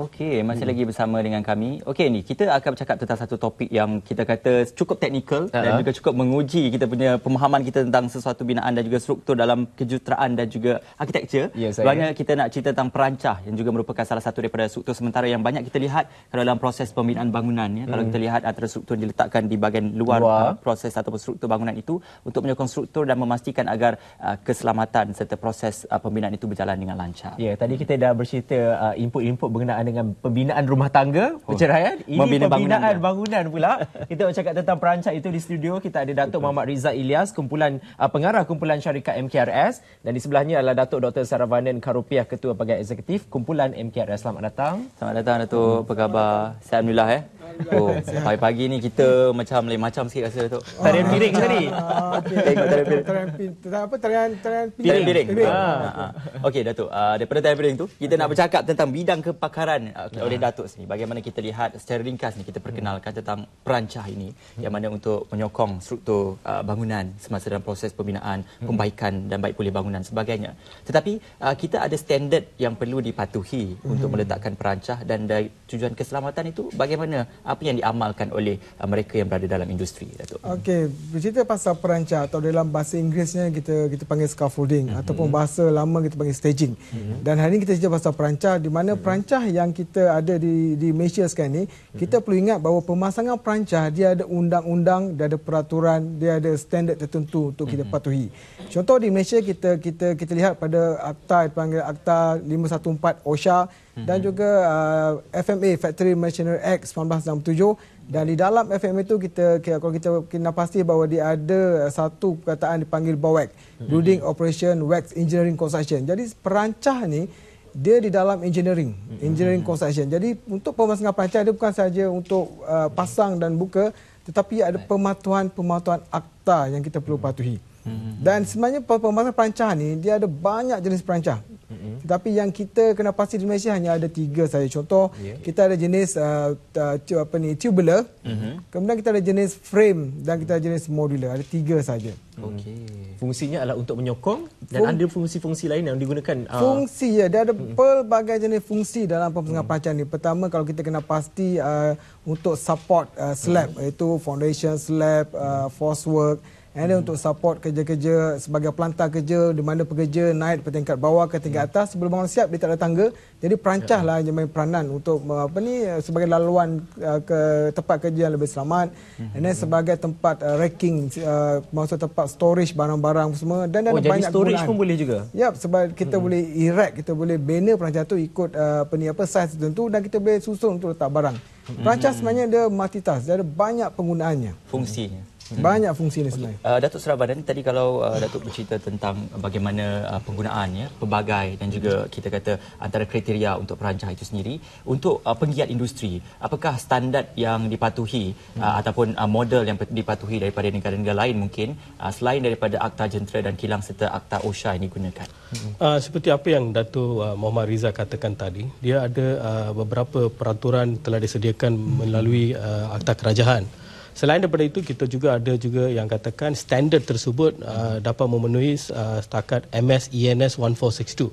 Okey, masih hmm. lagi bersama dengan kami. Okey ni, kita akan bercakap tentang satu topik yang kita kata cukup teknikal uh-huh. dan ha. juga cukup menguji kita punya pemahaman kita tentang sesuatu binaan dan juga struktur dalam kejuruteraan dan juga arkitektur. Yeah, kita nak cerita tentang perancah yang juga merupakan salah satu daripada struktur sementara yang banyak kita lihat kalau dalam proses pembinaan bangunan ya. Hmm. Kalau kita lihat antara struktur yang diletakkan di bahagian luar, luar. Ha, proses atau struktur bangunan itu untuk menyokong struktur dan memastikan agar uh, keselamatan serta proses uh, pembinaan itu berjalan dengan lancar. Ya, yeah, tadi kita dah bercerita uh, input-input dengan pembinaan rumah tangga, oh. perceraian. Ini Membina pembinaan bangunan, bangunan pula. Kita nak cakap tentang perancang itu di studio. Kita ada Datuk Muhammad Rizal Ilyas, kumpulan uh, pengarah kumpulan syarikat MKRS. Dan di sebelahnya adalah Datuk Dr. Saravanan Karupiah, Ketua Pegawai Eksekutif Kumpulan MKRS. Selamat datang. Selamat datang, Datuk. Apa khabar? Alhamdulillah. Eh. Oh, pagi-pagi ni kita macam lain macam sikit rasa tu. Tarian piring tadi. Ah, Tengok tarian piring. Tarian piring. Apa tarian tarian piring? Tarian piring. Ah, ah, okey Datuk, uh, daripada tarian piring tu kita nak bercakap tentang bidang kepakaran okay, oleh Datuk sini. Bagaimana kita lihat secara ringkas ni kita perkenalkan tentang perancah ini yang mana untuk menyokong struktur bangunan semasa dalam proses pembinaan, hmm. pembaikan dan baik pulih bangunan sebagainya. Tetapi kita ada standard yang perlu dipatuhi hmm. untuk meletakkan perancah dan dari tujuan keselamatan itu bagaimana apa yang diamalkan oleh uh, mereka yang berada dalam industri Datuk. Okey, bercerita pasal perancah atau dalam bahasa Inggerisnya kita kita panggil scaffolding mm-hmm. ataupun bahasa lama kita panggil staging. Mm-hmm. Dan hari ini kita cerita pasal perancah di mana mm-hmm. perancah yang kita ada di di Malaysia sekarang ni, mhm. kita mm-hmm. perlu ingat bahawa pemasangan perancah dia ada undang-undang, dia ada peraturan, dia ada standard tertentu untuk kita mm-hmm. patuhi. Contoh di Malaysia kita kita kita lihat pada akta panggil akta 514 OSHA Hmm. dan juga uh, FMA Factory Machinery Act 1967 dan di dalam FMA itu kita kalau kita kena pasti bahawa dia ada satu perkataan dipanggil BOWEC hmm. Building Operation Wax Engineering Construction. Jadi perancah ni dia di dalam engineering, hmm. engineering construction. Jadi untuk pemasangan perancah dia bukan saja untuk uh, pasang dan buka tetapi ada pematuhan-pematuhan akta yang kita perlu patuhi. Mm-hmm. Dan sebenarnya pembangunan perancah ni dia ada banyak jenis perancah. Mm-hmm. Tetapi yang kita kena pasti di Malaysia hanya ada tiga saja. Contoh yeah, kita ada jenis uh, uh tu, apa ni tubular. Mm-hmm. Kemudian kita ada jenis frame dan kita ada jenis modular. Ada tiga saja. Okey. Fungsinya adalah untuk menyokong dan Fung- ada fungsi-fungsi lain yang digunakan. Uh... Fungsi ya, dia ada mm-hmm. pelbagai jenis fungsi dalam pembangunan mm-hmm. perancah ni. Pertama kalau kita kena pasti uh, untuk support uh, slab mm-hmm. iaitu foundation slab, uh, force work Eh, Ini hmm. untuk support kerja-kerja sebagai pelantar kerja di mana pekerja naik dari tingkat bawah ke tingkat hmm. atas sebelum bangun siap dia tak ada tangga jadi perancahlah ya. yang main peranan untuk eh, apa ni eh, sebagai laluan ke tempat kerja yang lebih selamat dan hmm. sebagai tempat uh, racking uh, maksud tempat storage barang-barang semua dan dan oh, banyak jadi storage gunaan. pun boleh juga ya sebab kita hmm. boleh erect kita boleh bina perancah tu ikut uh, apa ni apa size tertentu dan kita boleh susun untuk letak barang Perancah hmm. sebenarnya dia multitask. Dia ada banyak penggunaannya. Fungsinya. Hmm. Banyak fungsi ni sebenarnya. Okay. Uh, Datuk Seravan tadi kalau uh, Datuk bercerita tentang bagaimana uh, penggunaan ya pelbagai dan juga hmm. kita kata antara kriteria untuk perancah itu sendiri untuk uh, penggiat industri apakah standard yang dipatuhi uh, hmm. uh, ataupun uh, model yang dipatuhi daripada negara-negara lain mungkin uh, selain daripada akta jentera dan kilang serta akta OSHA ini digunakan. Hmm. Uh, seperti apa yang Datuk uh, Muhammad Riza katakan tadi dia ada uh, beberapa peraturan telah disediakan hmm. melalui uh, akta kerajaan. Selain daripada itu kita juga ada juga yang katakan standard tersebut uh, dapat memenuhi uh, setakat MS ENS 1462.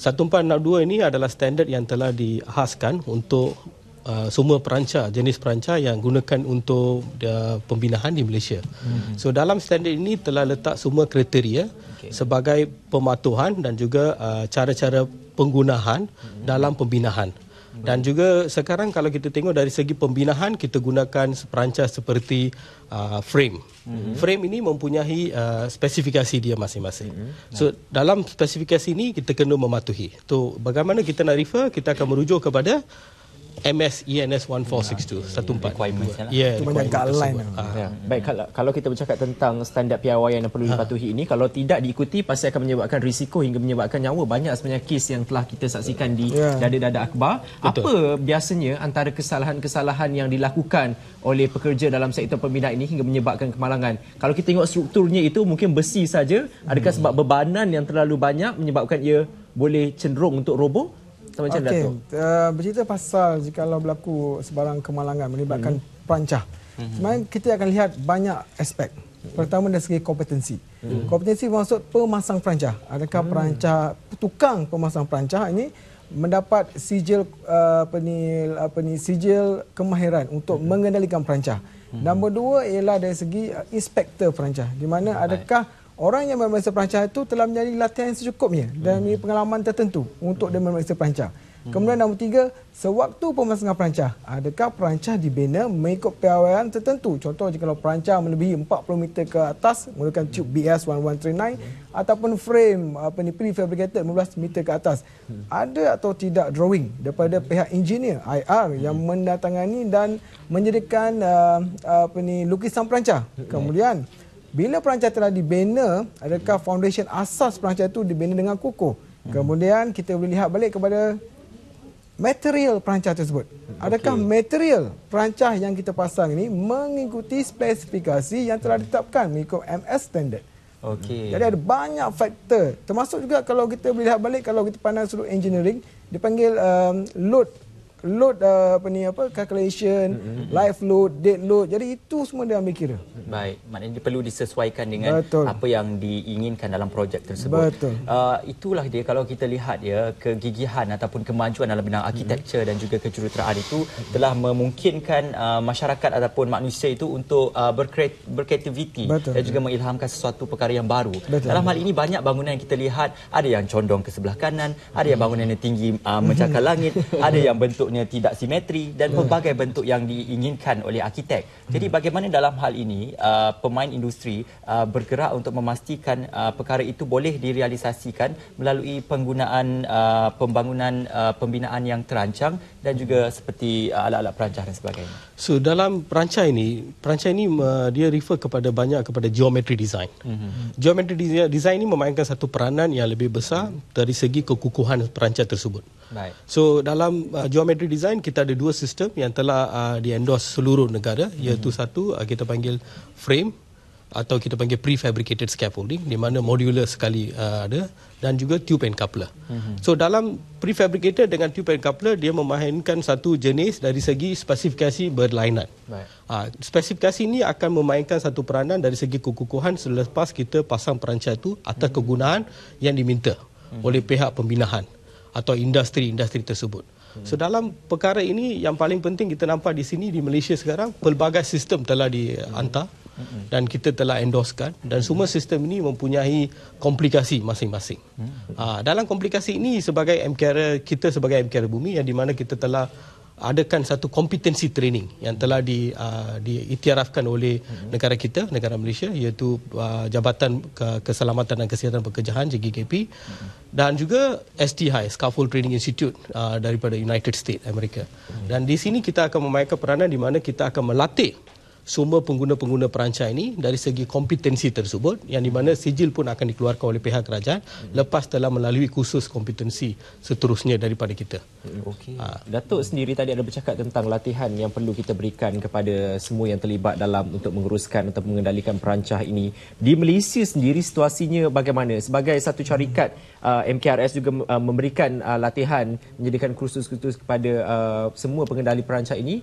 Satu Mm-hmm. dua ini adalah standard yang telah dihaskan untuk uh, semua perancah jenis perancah yang gunakan untuk uh, pembinaan di Malaysia. Mm-hmm. So dalam standard ini telah letak semua kriteria okay. sebagai pematuhan dan juga uh, cara-cara penggunaan hmm dalam pembinaan. Dan hmm. juga sekarang kalau kita tengok dari segi pembinaan kita gunakan perancah seperti uh, frame. Mm-hmm. Frame ini mempunyai uh, spesifikasi dia masing-masing. Mm-hmm. So dalam spesifikasi ini kita kena mematuhi. Tu so, bagaimana kita nak refer kita akan hmm. merujuk kepada MSENS 1462 e nah, 142. Yeah, yeah, requirements lah. Yeah, Itu banyak guideline. Ah. Baik, kalau, kalau kita bercakap tentang standar piawaian yang perlu ha. dipatuhi ah. ini, kalau tidak diikuti, pasti akan menyebabkan risiko hingga menyebabkan nyawa. Banyak sebenarnya kes yang telah kita saksikan di yeah. dada-dada akbar. Betul. Apa biasanya antara kesalahan-kesalahan yang dilakukan oleh pekerja dalam sektor pembinaan ini hingga menyebabkan kemalangan? Kalau kita tengok strukturnya itu, mungkin besi saja. Adakah hmm. sebab bebanan yang terlalu banyak menyebabkan ia boleh cenderung untuk roboh? sama macam okay. Datuk. Uh, eh, bercerita pasal jika berlaku sebarang kemalangan melibatkan hmm. perancah. Hmm. kita akan lihat banyak aspek. Mhm. Pertama dari segi kompetensi. Hmm. Kompetensi bermaksud pemasang perancah. Adakah hmm. perancah, tukang pemasang perancah ini mendapat sijil uh, apa ni apa ni sijil kemahiran untuk hmm. mengendalikan perancah. Hmm. Nombor dua ialah dari segi uh, inspektor perancah. Di mana adakah orang yang memeriksa perancah itu telah menjadi latihan yang secukupnya dan hmm. memiliki pengalaman tertentu untuk hmm. dia memeriksa perancah. Hmm. Kemudian nombor tiga, sewaktu pemasangan perancah, adakah perancah dibina mengikut piawaian tertentu? Contoh, jika perancah melebihi 40 meter ke atas menggunakan tube hmm. BS1139 hmm. ataupun frame apa ni, prefabricated 15 meter ke atas, ada atau tidak drawing daripada pihak engineer IR yang mendatangani dan menjadikan uh, apa ni, lukisan perancah? Kemudian, bila perancang telah dibina, adakah foundation asas perancang itu dibina dengan kukuh? Kemudian kita boleh lihat balik kepada material perancah tersebut. Adakah okay. material perancah yang kita pasang ini mengikuti spesifikasi yang telah ditetapkan mengikut MS standard? Okey. Jadi ada banyak faktor. Termasuk juga kalau kita boleh lihat balik kalau kita pandang sudut engineering dipanggil um, load load uh, apa ni apa calculation mm-hmm. life load date load jadi itu semua dia ambil kira baik maknanya dia perlu disesuaikan dengan Betul. apa yang diinginkan dalam projek tersebut Betul. Uh, itulah dia kalau kita lihat ya kegigihan ataupun kemajuan dalam bidang arkitektur mm-hmm. dan juga kejuruteraan itu telah memungkinkan uh, masyarakat ataupun manusia itu untuk uh, berkreativiti berkreativiti dan juga mengilhamkan sesuatu perkara yang baru Betul. dalam hal ini banyak bangunan yang kita lihat ada yang condong ke sebelah kanan ada yang bangunan yang tinggi uh, mencakar langit ada yang bentuk bentuknya tidak simetri dan ya. pelbagai bentuk yang diinginkan oleh arkitek. Jadi hmm. bagaimana dalam hal ini uh, pemain industri uh, bergerak untuk memastikan uh, perkara itu boleh direalisasikan melalui penggunaan uh, pembangunan uh, pembinaan yang terancang dan juga hmm. seperti uh, alat-alat perancah dan sebagainya. So dalam perancah ini, perancah ini uh, dia refer kepada banyak kepada geometry design. Mm-hmm. Geometry design ini memainkan satu peranan yang lebih besar mm-hmm. dari segi kekukuhan perancah tersebut. Baik. So dalam uh, geometry battery design kita ada dua sistem yang telah uh, di endorse seluruh negara iaitu mm-hmm. satu uh, kita panggil frame atau kita panggil prefabricated scaffolding di mana modular sekali uh, ada dan juga tube and coupler. Mm-hmm. So dalam prefabricated dengan tube and coupler dia memainkan satu jenis dari segi spesifikasi berlainan. Right. Uh, spesifikasi ini akan memainkan satu peranan dari segi kekukuhan selepas kita pasang perancah itu atas mm-hmm. kegunaan yang diminta mm-hmm. oleh pihak pembinaan atau industri-industri tersebut. mm Hmm. So dalam perkara ini yang paling penting kita nampak di sini di Malaysia sekarang pelbagai sistem telah dihantar hmm. dan kita telah endorsekan dan semua hmm. sistem ini mempunyai komplikasi masing-masing. Ah, dalam komplikasi ini sebagai MKR kita sebagai MKR bumi yang di mana kita telah adakan satu kompetensi training yang telah di uh, diiktirafkan oleh mm-hmm. negara kita negara Malaysia iaitu uh, Jabatan Keselamatan dan Kesihatan Pekerjaan JGKP mm-hmm. dan juga STI Scaffold Training Institute uh, daripada United States Amerika. Mm-hmm. Dan di sini kita akan memainkan peranan di mana kita akan melatih semua pengguna-pengguna perancang ini dari segi kompetensi tersebut yang di mana sijil pun akan dikeluarkan oleh pihak kerajaan lepas telah melalui kursus kompetensi seterusnya daripada kita. Okey. Ha. Datuk sendiri tadi ada bercakap tentang latihan yang perlu kita berikan kepada semua yang terlibat dalam untuk menguruskan atau mengendalikan perancah ini. Di Malaysia sendiri situasinya bagaimana? Sebagai satu syarikat hmm. Uh, MKRS juga uh, memberikan uh, latihan menjadikan kursus-kursus kepada semua pengendali perancah ini.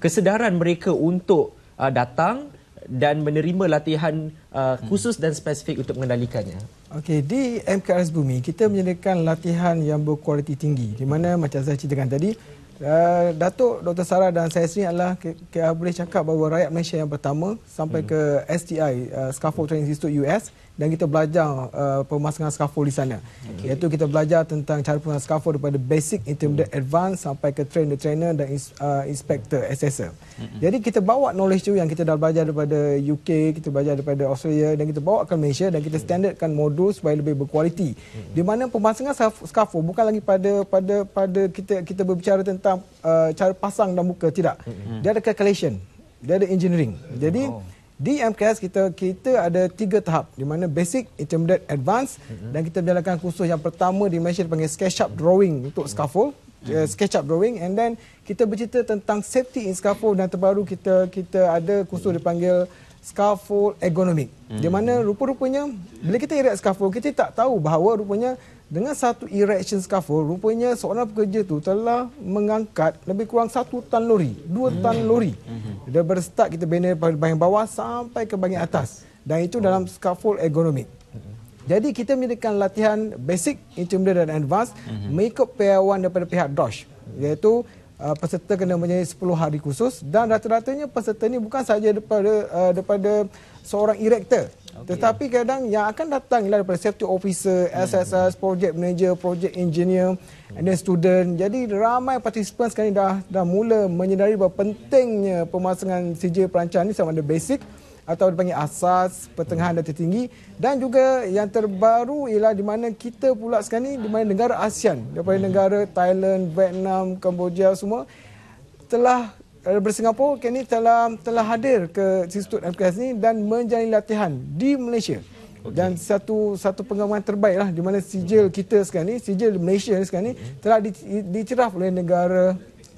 Kesedaran mereka untuk uh, datang dan menerima latihan uh, khusus dan spesifik untuk mengendalikannya. Okey, di MKS Bumi kita menyediakan latihan yang berkualiti tinggi. Di mana macam saya ceritakan tadi, uh, Datuk Dr Sarah dan saya sendiri adalah kita boleh cakap bahawa rakyat Malaysia yang pertama sampai hmm. ke STI, uh, Scaffold Training Institute US, dan kita belajar uh, pemasangan scaffold di sana. Okay. Iaitu kita belajar tentang cara pemasangan scaffold daripada basic, intermediate, mm. advance sampai ke Trainer, trainer dan uh, inspector, assessor. hmm Jadi kita bawa knowledge tu yang kita dah belajar daripada UK, kita belajar daripada Australia dan kita bawa ke Malaysia dan kita hmm. standardkan modul supaya lebih berkualiti. hmm Di mana pemasangan scaffold bukan lagi pada pada pada kita kita berbicara tentang uh, cara pasang dan buka tidak. hmm Dia ada calculation, dia ada engineering. Jadi oh. Di MKS kita kita ada tiga tahap di mana basic, intermediate, advance mm-hmm. dan kita menjalankan kursus yang pertama di Malaysia dipanggil sketch up drawing untuk scaffold, mm-hmm. uh, eh, sketch up drawing and then kita bercerita tentang safety in scaffold dan terbaru kita kita ada kursus mm-hmm. dipanggil scaffold ergonomic. Mm-hmm. Di mana rupa-rupanya bila kita erect scaffold kita tak tahu bahawa rupanya dengan satu erection scaffold rupanya seorang pekerja tu telah mengangkat lebih kurang satu tan lori dua hmm. tan lori hmm. dia berstart kita bina dari bahagian bawah sampai ke bahagian atas dan itu dalam oh. scaffold ergonomik hmm. jadi kita menyediakan latihan basic, intermediate dan advanced mm-hmm. mengikut payawan daripada pihak DOSH iaitu uh, peserta kena mempunyai 10 hari khusus dan rata-ratanya peserta ini bukan sahaja daripada, uh, daripada seorang erector tetapi kadang yang akan datang ialah daripada safety officer, SSS, hmm. project manager, project engineer hmm. and then student. Jadi ramai participant sekarang ini dah dah mula menyedari bahawa pentingnya pemasangan CJ perancangan ini sama ada basic atau dipanggil asas, pertengahan dan tertinggi dan juga yang terbaru ialah di mana kita pula sekarang ni di mana negara ASEAN daripada hmm. negara Thailand, Vietnam, Kamboja semua telah Universiti eh, Singapura kini telah telah hadir ke Institut MKS ini dan menjalani latihan di Malaysia. Okay. Dan satu satu pengalaman terbaiklah di mana sijil kita sekarang ini sijil Malaysia sekarang ni telah dicerah oleh negara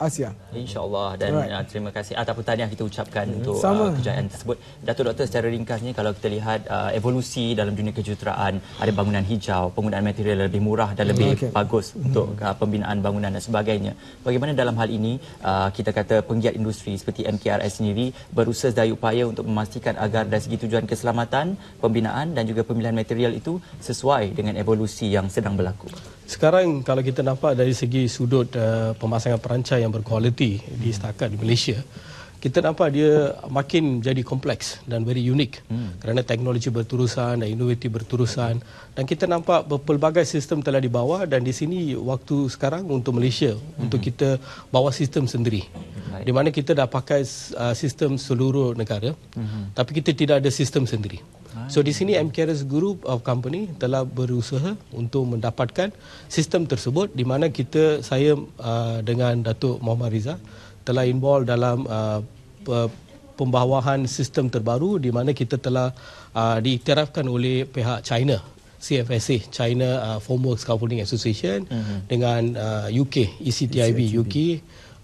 Asia. InsyaAllah dan right. Uh, terima kasih ataupun tahniah kita ucapkan hmm. untuk uh, kejayaan tersebut. Datuk Doktor secara ringkasnya kalau kita lihat uh, evolusi dalam dunia kejuruteraan ada bangunan hijau, penggunaan material lebih murah dan lebih hmm, okay. bagus hmm. untuk uh, pembinaan bangunan dan sebagainya. Bagaimana dalam hal ini uh, kita kata penggiat industri seperti MKRS sendiri berusaha sedaya upaya untuk memastikan agar dari segi tujuan keselamatan, pembinaan dan juga pemilihan material itu sesuai dengan evolusi yang sedang berlaku. Sekarang kalau kita nampak dari segi sudut uh, pemasangan perancai yang berkualiti di setakat di Malaysia, kita nampak dia makin jadi kompleks dan very unique hmm. kerana teknologi berterusan dan inovatif berterusan dan kita nampak berbagai sistem telah dibawa dan di sini waktu sekarang untuk Malaysia hmm. untuk kita bawa sistem sendiri di mana kita dah pakai uh, sistem seluruh negara hmm. tapi kita tidak ada sistem sendiri So di sini MKRS Group of Company telah berusaha untuk mendapatkan sistem tersebut di mana kita saya uh, dengan Datuk Muhammad Riza telah involve dalam uh, pembawahan sistem terbaru di mana kita telah uh, diiktirafkan oleh pihak China CFSA China uh, Formwork Scaffolding Association uh-huh. dengan uh, UK ECTIB e UK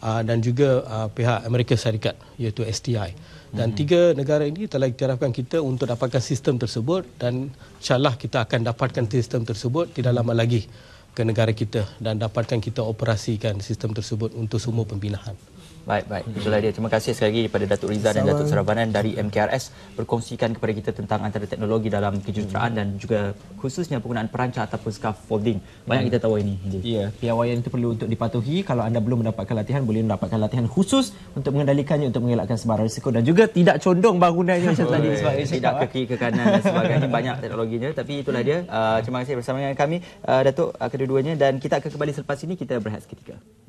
uh, dan juga uh, pihak Amerika Syarikat iaitu STI dan uh-huh. tiga negara ini telah iktirafkan kita untuk dapatkan sistem tersebut dan insyaallah kita akan dapatkan sistem tersebut tidak lama lagi ke negara kita dan dapatkan kita operasikan sistem tersebut untuk semua pembinaan. Baik, baik. Itulah dia. Terima kasih sekali lagi kepada Datuk Riza dan Datuk Sarabanan dari MKRS berkongsikan kepada kita tentang antara teknologi dalam kejuruteraan dan juga khususnya penggunaan perancah ataupun scaffolding. Banyak kita tahu ini. Ya, piawaian itu perlu untuk dipatuhi. Kalau anda belum mendapatkan latihan, boleh mendapatkan latihan khusus untuk mengendalikannya, untuk mengelakkan sebarang risiko dan juga tidak condong bangunannya macam tadi. Tidak ah. ke kiri ke kanan dan sebagainya. Banyak teknologinya. Tapi itulah dia. Ah, terima kasih bersama dengan kami, ah, Datuk, kedua-duanya Dan kita akan kembali selepas ini. Kita berehat seketika.